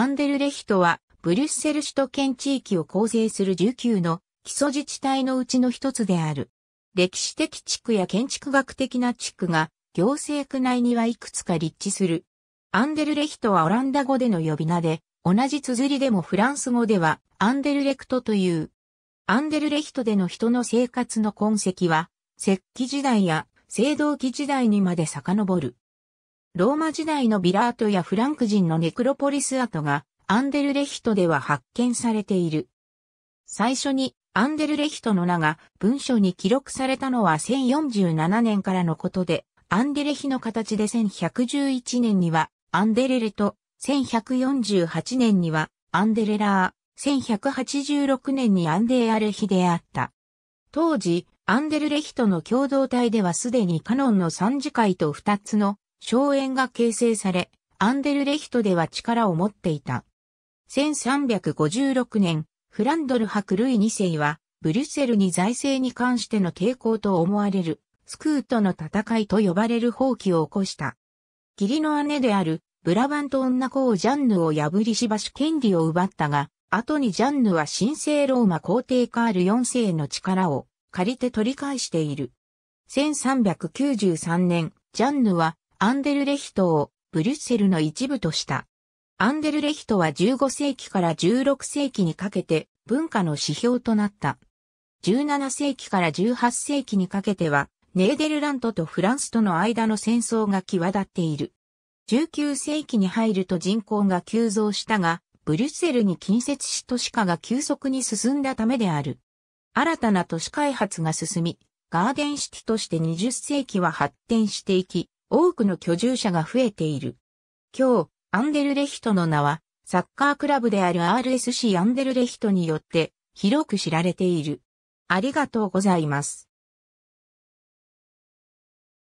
アンデルレヒトは、ブリュッセル首都圏地域を構成する19の基礎自治体のうちの一つである。歴史的地区や建築学的な地区が、行政区内にはいくつか立地する。アンデルレヒトはオランダ語での呼び名で、同じ綴りでもフランス語では、アンデルレクトという。アンデルレヒトでの人の生活の痕跡は、石器時代や青銅器時代にまで遡る。ローマ時代のビラートやフランク人のネクロポリス跡がアンデルレヒトでは発見されている。最初にアンデルレヒトの名が文書に記録されたのは1047年からのことで、アンデレヒの形で1111年にはアンデレレと、1148年にはアンデレラー、1186年にアンデーアレヒであった。当時、アンデルレヒトの共同体ではすでにカノンの三次会と二つの荘園が形成され、アンデルレヒトでは力を持っていた。1356年、フランドル博ルイ2世は、ブリュッセルに財政に関しての抵抗と思われる、スクートの戦いと呼ばれる放棄を起こした。義理の姉である、ブラバント女公ジャンヌを破りしばし権利を奪ったが、後にジャンヌは神聖ローマ皇帝カール4世の力を借りて取り返している。1393年、ジャンヌはアンデルレヒトをブリュッセルの一部とした。アンデルレヒトは15世紀から16世紀にかけて文化の指標となった。17世紀から18世紀にかけては、ネーデルラントとフランスとの間の戦争が際立っている。19世紀に入ると人口が急増したが、ブリュッセルに近接し都市化が急速に進んだためである。新たな都市開発が進み、ガーデンシティとして20世紀は発展していき、多くの居住者が増えている。今日、アンデルレヒトの名は、サッカークラブである RSC アンデルレヒトによって広く知られている。ありがとうございます。